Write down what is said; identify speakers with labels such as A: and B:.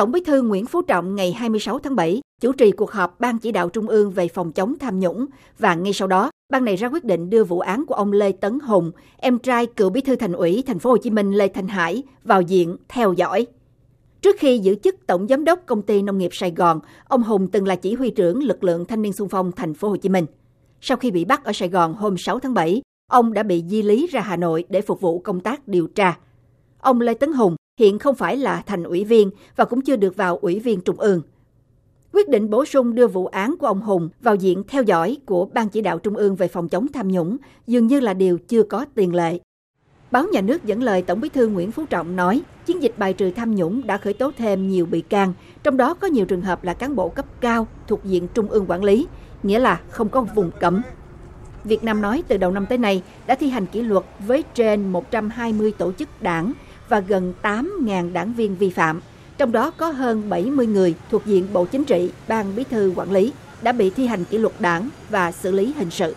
A: Tổng Bí thư Nguyễn Phú Trọng ngày 26 tháng 7 chủ trì cuộc họp Ban chỉ đạo Trung ương về phòng chống tham nhũng và ngay sau đó, ban này ra quyết định đưa vụ án của ông Lê Tấn Hùng, em trai cựu Bí thư Thành ủy Thành phố Hồ Chí Minh Lê Thanh Hải vào diện theo dõi. Trước khi giữ chức tổng giám đốc công ty nông nghiệp Sài Gòn, ông Hùng từng là chỉ huy trưởng lực lượng thanh niên xung phong Thành phố Hồ Chí Minh. Sau khi bị bắt ở Sài Gòn hôm 6 tháng 7, ông đã bị di lý ra Hà Nội để phục vụ công tác điều tra. Ông Lê Tấn Hùng hiện không phải là thành ủy viên và cũng chưa được vào ủy viên trung ương. Quyết định bổ sung đưa vụ án của ông Hùng vào diện theo dõi của Ban chỉ đạo Trung ương về phòng chống tham nhũng dường như là điều chưa có tiền lệ. Báo nhà nước dẫn lời Tổng bí thư Nguyễn Phú Trọng nói, chiến dịch bài trừ tham nhũng đã khởi tố thêm nhiều bị can, trong đó có nhiều trường hợp là cán bộ cấp cao thuộc diện Trung ương quản lý, nghĩa là không có vùng cấm. Việt Nam nói từ đầu năm tới nay đã thi hành kỷ luật với trên 120 tổ chức đảng, và gần 8.000 đảng viên vi phạm, trong đó có hơn 70 người thuộc diện Bộ Chính trị, Ban Bí thư quản lý đã bị thi hành kỷ luật đảng và xử lý hình sự.